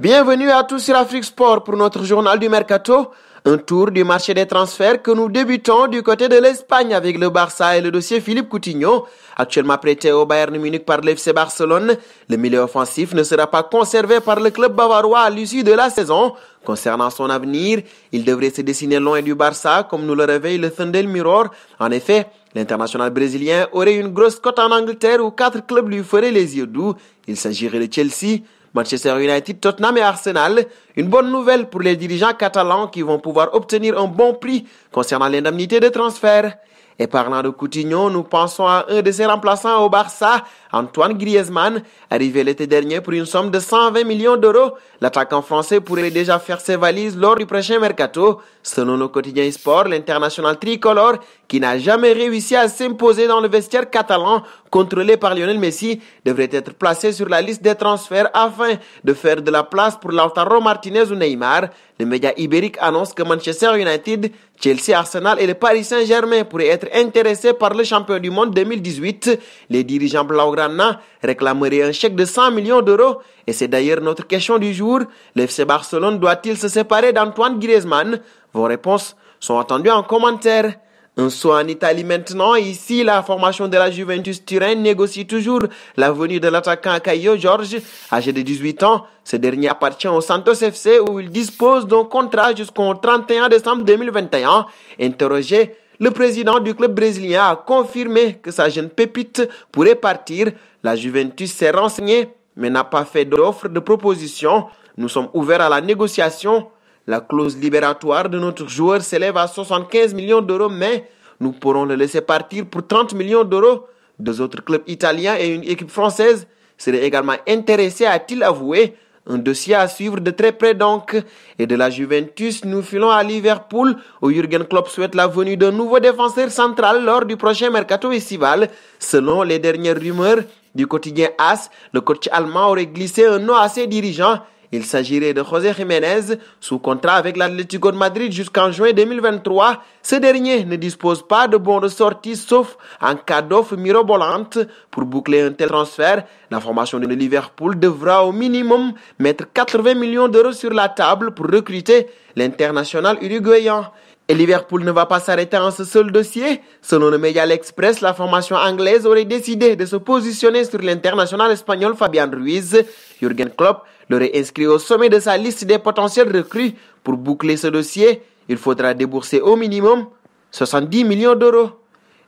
Bienvenue à tous sur Afrique Sport pour notre journal du mercato. Un tour du marché des transferts que nous débutons du côté de l'Espagne avec le Barça et le dossier Philippe Coutinho. Actuellement prêté au Bayern Munich par l'FC Barcelone, le milieu offensif ne sera pas conservé par le club bavarois à l'issue de la saison. Concernant son avenir, il devrait se dessiner loin du Barça comme nous le réveille le Thunder Mirror. En effet, L'international brésilien aurait une grosse cote en Angleterre où quatre clubs lui feraient les yeux doux. Il s'agirait de Chelsea, Manchester United, Tottenham et Arsenal, une bonne nouvelle pour les dirigeants catalans qui vont pouvoir obtenir un bon prix concernant l'indemnité de transfert. Et parlant de Coutinho, nous pensons à un de ses remplaçants au Barça, Antoine Griezmann, arrivé l'été dernier pour une somme de 120 millions d'euros. L'attaquant français pourrait déjà faire ses valises lors du prochain mercato. Selon le quotidien Sport, l'international tricolore, qui n'a jamais réussi à s'imposer dans le vestiaire catalan, contrôlé par Lionel Messi, devrait être placé sur la liste des transferts afin de faire de la place pour Lautaro Martinez ou Neymar. Les médias ibériques annoncent que Manchester United, Chelsea, Arsenal et le Paris Saint-Germain pourraient être intéressés par le champion du monde 2018. Les dirigeants blaugrana réclameraient un chèque de 100 millions d'euros et c'est d'ailleurs notre question du jour. L'FC Barcelone doit-il se séparer d'Antoine Griezmann Vos réponses sont attendues en commentaire. Un soit en Italie maintenant. Ici, la formation de la Juventus Turin négocie toujours la venue de l'attaquant Caio Georges, âgé de 18 ans. Ce dernier appartient au Santos FC où il dispose d'un contrat jusqu'au 31 décembre 2021. Interrogé, le président du club brésilien a confirmé que sa jeune pépite pourrait partir. La Juventus s'est renseignée mais n'a pas fait d'offre de proposition. Nous sommes ouverts à la négociation. La clause libératoire de notre joueur s'élève à 75 millions d'euros, mais nous pourrons le laisser partir pour 30 millions d'euros. Deux autres clubs italiens et une équipe française seraient également intéressés, a-t-il avoué. Un dossier à suivre de très près donc. Et de la Juventus, nous filons à Liverpool où Jürgen Klopp souhaite la venue d'un nouveau défenseur central lors du prochain mercato estival. Selon les dernières rumeurs du quotidien AS, le coach allemand aurait glissé un nom à ses dirigeants il s'agirait de José Jiménez, sous contrat avec l'Atlético de Madrid jusqu'en juin 2023. Ce dernier ne dispose pas de bons ressortis sauf en cas d'offre mirobolante. Pour boucler un tel transfert, la formation de Liverpool devra au minimum mettre 80 millions d'euros sur la table pour recruter l'international uruguayen. Et Liverpool ne va pas s'arrêter en ce seul dossier. Selon le média Express, la formation anglaise aurait décidé de se positionner sur l'international espagnol Fabian Ruiz. Jürgen Klopp L'aurait inscrit au sommet de sa liste des potentiels recrues. Pour boucler ce dossier, il faudra débourser au minimum 70 millions d'euros.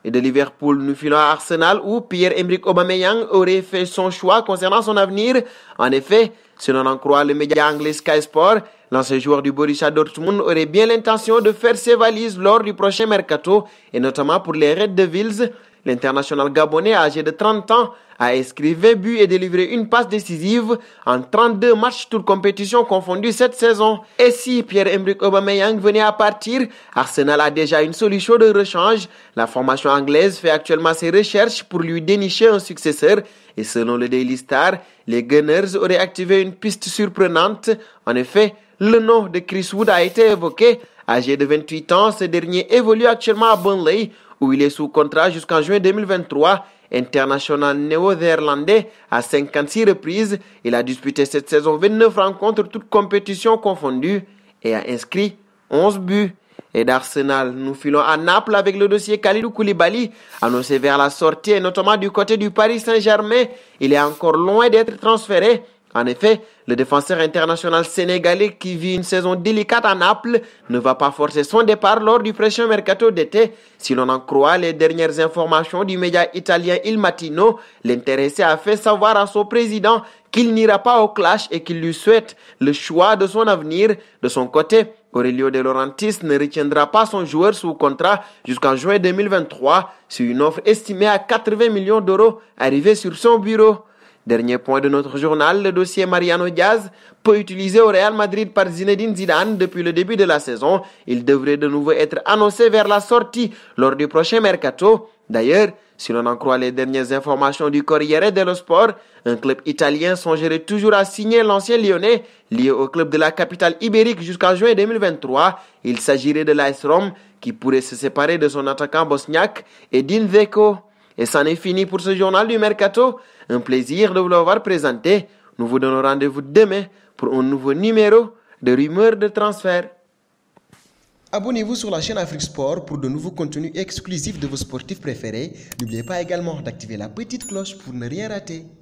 Et de Liverpool, nous filons à Arsenal où Pierre-Emerick Aubameyang aurait fait son choix concernant son avenir. En effet, selon l'on en croit le média anglais Sky Sport, l'ancien joueur du Borussia Dortmund aurait bien l'intention de faire ses valises lors du prochain mercato et notamment pour les Red Devils. L'international gabonais âgé de 30 ans a escrivé but et délivré une passe décisive en 32 matchs tour compétition confondues cette saison. Et si Pierre-Emerick Aubameyang venait à partir, Arsenal a déjà une solution de rechange. La formation anglaise fait actuellement ses recherches pour lui dénicher un successeur et selon le Daily Star, les Gunners auraient activé une piste surprenante. En effet, le nom de Chris Wood a été évoqué. Âgé de 28 ans, ce dernier évolue actuellement à Burnley où il est sous contrat jusqu'en juin 2023 International néo-zélandais à 56 reprises, il a disputé cette saison 29 rencontres toutes compétitions confondues et a inscrit 11 buts. Et d'Arsenal, nous filons à Naples avec le dossier Khalidou Koulibaly, annoncé vers la sortie, et notamment du côté du Paris Saint-Germain. Il est encore loin d'être transféré, en effet, le défenseur international sénégalais qui vit une saison délicate à Naples ne va pas forcer son départ lors du prochain mercato d'été. Si l'on en croit les dernières informations du média italien Il Matino, l'intéressé a fait savoir à son président qu'il n'ira pas au clash et qu'il lui souhaite le choix de son avenir. De son côté, Aurelio De Laurentiis ne retiendra pas son joueur sous contrat jusqu'en juin 2023 sur une offre estimée à 80 millions d'euros arrivée sur son bureau. Dernier point de notre journal, le dossier Mariano Diaz, peu utilisé au Real Madrid par Zinedine Zidane depuis le début de la saison. Il devrait de nouveau être annoncé vers la sortie lors du prochain mercato. D'ailleurs, si l'on en croit les dernières informations du Corriere dello Sport, un club italien songerait toujours à signer l'ancien lyonnais lié au club de la capitale ibérique jusqu'en juin 2023. Il s'agirait de l'AS Rome qui pourrait se séparer de son attaquant bosniaque Edin Veko. Et c'en est fini pour ce journal du Mercato. Un plaisir de vous l'avoir présenté. Nous vous donnons rendez-vous demain pour un nouveau numéro de rumeurs de transfert. Abonnez-vous sur la chaîne Afrique Sport pour de nouveaux contenus exclusifs de vos sportifs préférés. N'oubliez pas également d'activer la petite cloche pour ne rien rater.